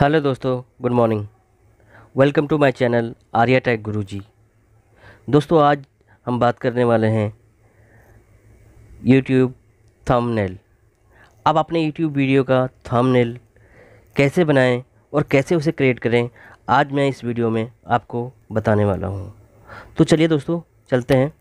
hello दोस्तों good morning welcome to my channel Arya tech Guru दोस्तों आज हम बात करने वाले हैं यूट्यूब थंबनेल आप अपने यूट्यूब वीडियो का थंबनेल कैसे बनाएं और कैसे उसे क्रिएट करें आज मैं इस वीडियो में आपको बताने वाला हूँ तो चलिए दोस्तों चलते हैं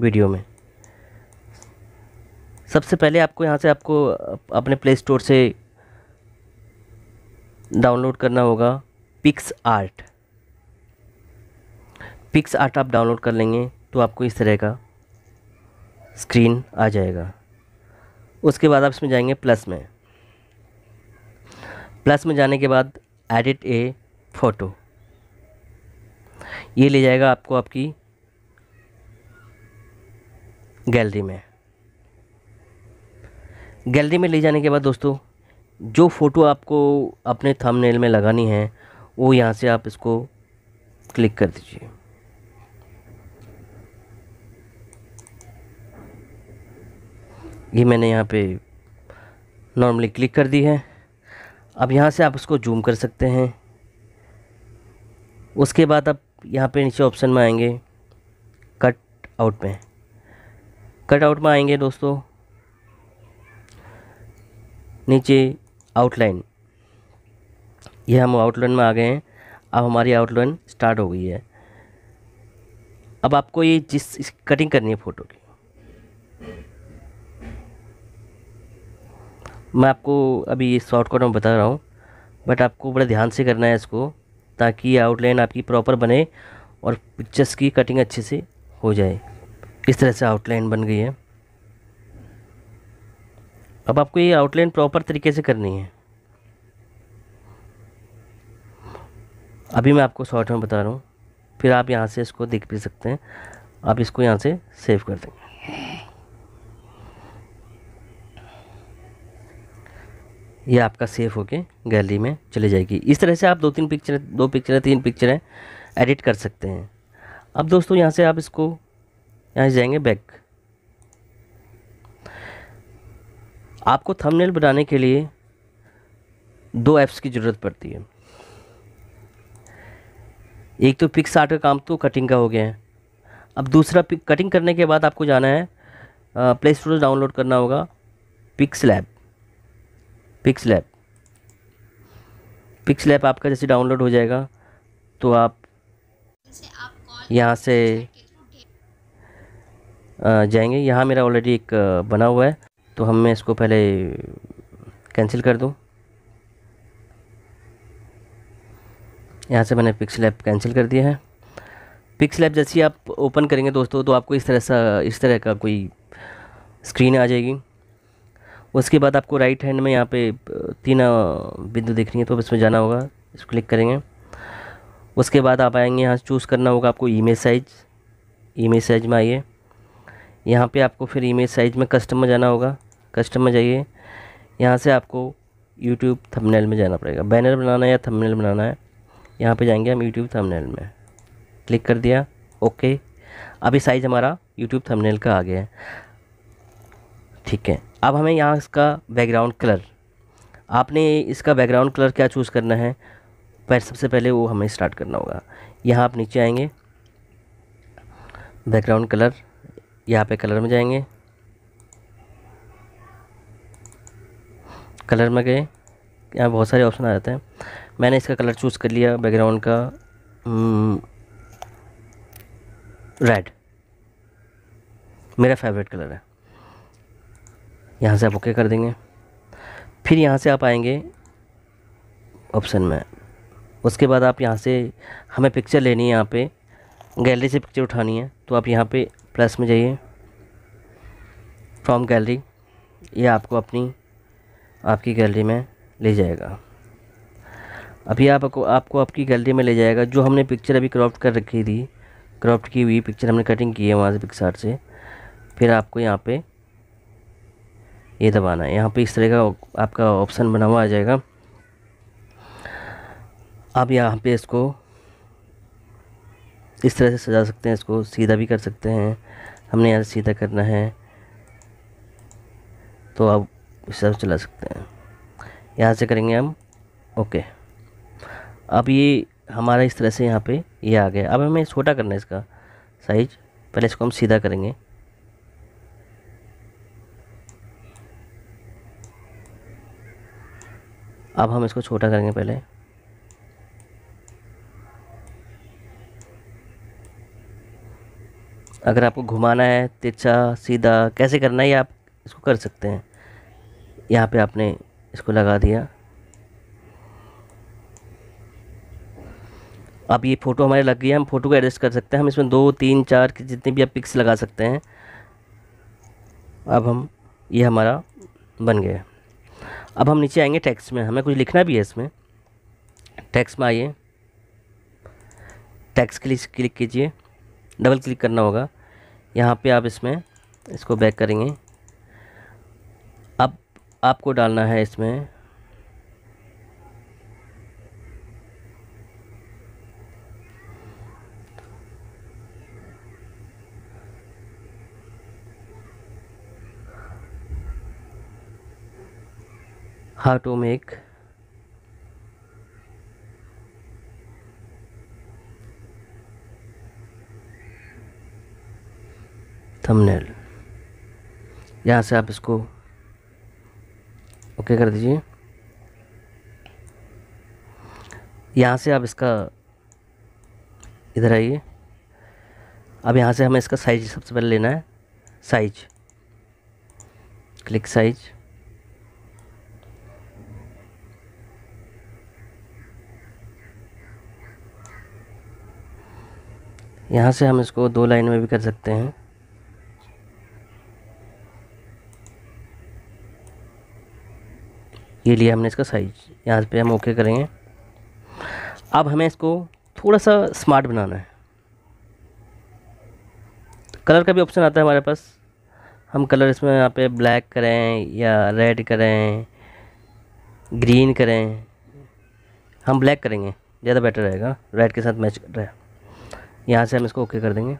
वीडियो में सबसे पहले आपको यहाँ से आपको अपने प्ले स्टोर से डाउनलोड करना होगा पिक्स आर्ट पिक्स आर्ट आप डाउनलोड कर लेंगे तो आपको इस तरह का स्क्रीन आ जाएगा उसके बाद आप इसमें जाएंगे प्लस में प्लस में जाने के बाद एडिट ए फ़ोटो ये ले जाएगा आपको आपकी गैलरी में गैलरी में ले जाने के बाद दोस्तों जो फ़ोटो आपको अपने थंबनेल में लगानी है वो यहाँ से आप इसको क्लिक कर दीजिए ये मैंने यहाँ पे नॉर्मली क्लिक कर दी है अब यहाँ से आप इसको जूम कर सकते हैं उसके बाद आप यहाँ पे नीचे ऑप्शन में आएंगे कट आउट में कट आउट में आएंगे दोस्तों नीचे आउटलाइन ये हम आउटलाइन में आ गए हैं अब हमारी आउटलाइन स्टार्ट हो गई है अब आपको ये जिस कटिंग करनी है फ़ोटो की मैं आपको अभी ये शॉर्टकट में बता रहा हूँ बट आपको बड़े ध्यान से करना है इसको ताकि ये आउटलाइन आपकी प्रॉपर बने और पिक्चर्स की कटिंग अच्छे से हो जाए इस तरह से आउटलाइन बन गई है अब आपको ये आउटलाइन प्रॉपर तरीके से करनी है अभी मैं आपको शॉर्ट में बता रहा हूँ फिर आप यहाँ से इसको देख भी सकते हैं आप इसको यहाँ से सेव कर देंगे ये आपका सेव होके गैलरी में चली जाएगी इस तरह से आप दो तीन पिक्चर दो पिक्चर तीन पिक्चरें एडिट कर सकते हैं अब दोस्तों यहाँ से आप इसको यहाँ जाएंगे बैक आपको थंबनेल बनाने के लिए दो ऐप्स की ज़रूरत पड़ती है एक तो पिक्स आर्ट का काम तो कटिंग का हो गया है अब दूसरा पिक कटिंग करने के बाद आपको जाना है प्ले स्टोर डाउनलोड करना होगा pix lab pix lab pix lab आपका जैसे डाउनलोड हो जाएगा तो आप यहाँ से जाएंगे यहाँ मेरा ऑलरेडी एक बना हुआ है तो हम मैं इसको पहले कैंसिल कर दूँ यहाँ से मैंने पिक्सल ऐप कैंसिल कर दिया है पिक्सल ऐप जैसे ही आप ओपन करेंगे दोस्तों तो आपको इस तरह सा इस तरह का कोई स्क्रीन आ जाएगी उसके बाद आपको राइट हैंड में यहाँ पे तीन बिंदु दिख रही है तो इसमें जाना होगा इसको क्लिक करेंगे उसके बाद आप आएंगे यहाँ चूज़ करना होगा आपको ईमेज साइज ईमेज साइज में आइए यहाँ पे आपको फिर ईमेज साइज में कस्टम में जाना होगा कस्टम में जाइए यहाँ से आपको यूट्यूब थंबनेल में जाना पड़ेगा बैनर बनाना है या थंबनेल बनाना है यहाँ पे जाएंगे हम यूट्यूब थंबनेल में क्लिक कर दिया ओके अभी साइज़ हमारा यूट्यूब थंबनेल का आ गया है ठीक है अब हमें यहाँ इसका बैकग्राउंड कलर आपने इसका बैकग्राउंड कलर क्या चूज़ करना है पर सबसे पहले वो हमें स्टार्ट करना होगा यहाँ आप नीचे आएंगे बैकग्राउंड कलर यहाँ पे कलर में जाएंगे कलर में गए यहाँ बहुत सारे ऑप्शन आ जाते हैं मैंने इसका कलर चूज़ कर लिया बैकग्राउंड का हम्म, रेड मेरा फेवरेट कलर है यहाँ से आप ओके कर देंगे फिर यहाँ से आप आएंगे ऑप्शन में उसके बाद आप यहाँ से हमें पिक्चर लेनी है यहाँ पे गैलरी से पिक्चर उठानी है तो आप यहाँ पे प्लस में जाइए फ्रॉम गैलरी ये आपको अपनी आपकी गैलरी में ले जाएगा अभी आपको आपको आपकी गैलरी में ले जाएगा जो हमने पिक्चर अभी क्रॉप्ट कर रखी थी क्रॉप्ट की हुई पिक्चर हमने कटिंग की है वहाँ से पिक्सार से फिर आपको यहाँ पे ये दबाना है यहाँ पे इस तरह का आपका ऑप्शन बना हुआ आ जाएगा आप यहाँ पे इसको इस तरह से सजा सकते हैं इसको सीधा भी कर सकते हैं हमने यहाँ से सीधा करना है तो आप हिसाब से चला सकते हैं यहाँ से करेंगे हम ओके अब ये हमारा इस तरह से यहाँ पे ये आ गया अब हमें छोटा करना है इसका साइज पहले इसको हम सीधा करेंगे अब हम इसको छोटा करेंगे पहले अगर आपको घुमाना है तिरछा सीधा कैसे करना है आप इसको कर सकते हैं यहाँ पे आपने इसको लगा दिया अब ये फ़ोटो हमारे लग गई है हम फ़ोटो को एडजस्ट कर सकते हैं हम इसमें दो तीन चार के जितने भी आप पिक्स लगा सकते हैं अब हम ये हमारा बन गया अब हम नीचे आएंगे टैक्स में हमें कुछ लिखना भी है इसमें टैक्स में आइए टैक्स के क्लिक कीजिए डबल क्लिक करना होगा यहाँ पे आप इसमें इसको बैक करेंगे आपको डालना है इसमें हाउ टू मेक थंबनेल यहाँ से आप इसको ओके कर दीजिए यहाँ से आप इसका इधर आइए अब यहाँ से हमें इसका साइज सबसे पहले लेना है साइज क्लिक साइज यहाँ से हम इसको दो लाइन में भी कर सकते हैं ये लिया हमने इसका साइज यहाँ पे हम ओके करेंगे अब हमें इसको थोड़ा सा स्मार्ट बनाना है कलर का भी ऑप्शन आता है हमारे पास हम कलर इसमें यहाँ पे ब्लैक करें या रेड करें ग्रीन करें हम ब्लैक करेंगे ज़्यादा बेटर रहेगा रेड के साथ मैच कर रहा है यहाँ से हम इसको ओके कर देंगे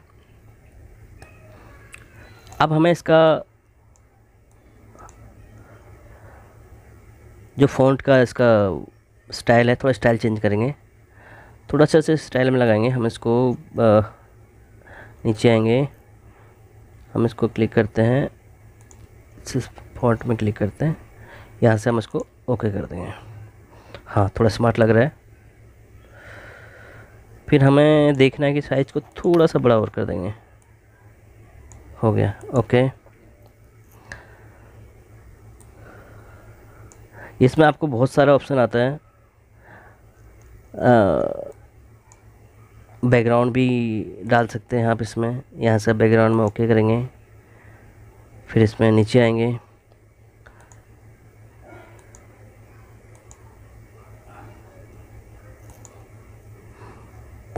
अब हमें इसका जो फॉन्ट का इसका स्टाइल है थोड़ा स्टाइल चेंज करेंगे थोड़ा सा स्टाइल में लगाएंगे हम इसको आ, नीचे आएंगे हम इसको क्लिक करते हैं फॉन्ट में क्लिक करते हैं यहाँ से हम इसको ओके कर देंगे हाँ थोड़ा स्मार्ट लग रहा है फिर हमें देखना है कि साइज़ को थोड़ा सा बड़ा और कर देंगे हो गया ओके इसमें आपको बहुत सारा ऑप्शन आता है बैकग्राउंड भी डाल सकते हैं आप इसमें यहाँ से बैकग्राउंड में ओके करेंगे फिर इसमें नीचे आएंगे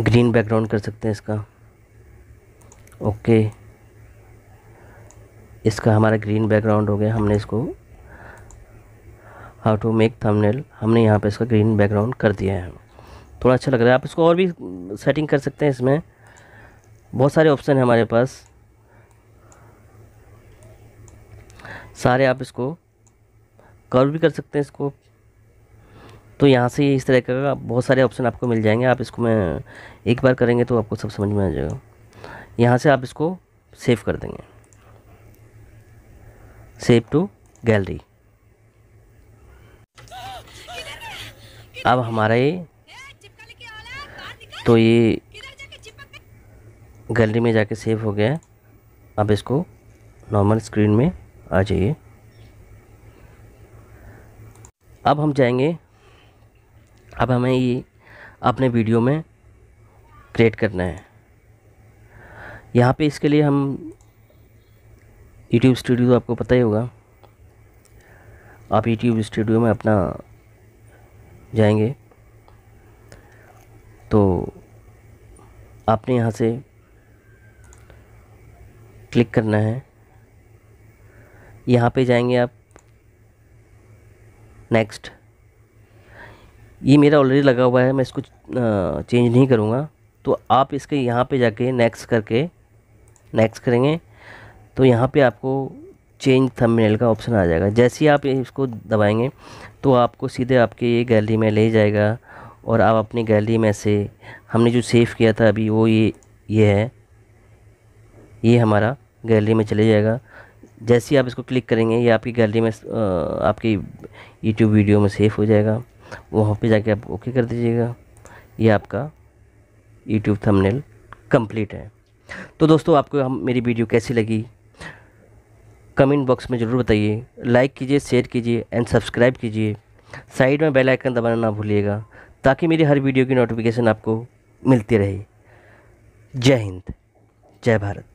ग्रीन बैकग्राउंड कर सकते हैं इसका ओके इसका हमारा ग्रीन बैकग्राउंड हो गया हमने इसको हाउ टू मेक थंबनेल हमने यहाँ पे इसका ग्रीन बैकग्राउंड कर दिया है थोड़ा अच्छा लग रहा है आप इसको और भी सेटिंग कर सकते हैं इसमें बहुत सारे ऑप्शन हैं हमारे पास सारे आप इसको कर्व भी कर सकते हैं इसको तो यहाँ से इस तरह का बहुत सारे ऑप्शन आपको मिल जाएंगे आप इसको मैं एक बार करेंगे तो आपको सब समझ में आ जाएगा यहाँ से आप इसको सेव कर देंगे सेव टू गैलरी अब हमारे तो ये गैलरी में जाके सेव हो गया है अब इसको नॉर्मल स्क्रीन में आ जाइए अब हम जाएंगे अब हमें ये अपने वीडियो में क्रिएट करना है यहाँ पे इसके लिए हम यूट्यूब स्टूडियो आपको पता ही होगा आप यूट्यूब स्टूडियो में अपना जाएंगे तो आपने यहाँ से क्लिक करना है यहाँ पे जाएंगे आप नेक्स्ट ये मेरा ऑलरेडी लगा हुआ है मैं इसको चेंज नहीं करूँगा तो आप इसके यहाँ पे जाके नेक्स्ट करके नेक्स्ट करेंगे तो यहाँ पे आपको चेंज थंबनेल का ऑप्शन आ जाएगा जैसे ही आप इसको दबाएंगे तो आपको सीधे आपके ये गैलरी में ले जाएगा और आप अपनी गैलरी में से हमने जो सेव किया था अभी वो ये ये है ये हमारा गैलरी में चले जाएगा जैसे ही आप इसको क्लिक करेंगे ये आपकी गैलरी में आपकी यूट्यूब वीडियो में सेफ हो जाएगा वहाँ पे जाके आप ओके कर दीजिएगा ये आपका यूट्यूब थंबनेल कंप्लीट है तो दोस्तों आपको हम मेरी वीडियो कैसी लगी कमेंट बॉक्स में ज़रूर बताइए लाइक कीजिए शेयर कीजिए एंड सब्सक्राइब कीजिए साइड में बेल आइकन दबाना ना भूलिएगा ताकि मेरी हर वीडियो की नोटिफिकेशन आपको मिलती रहे जय हिंद जय भारत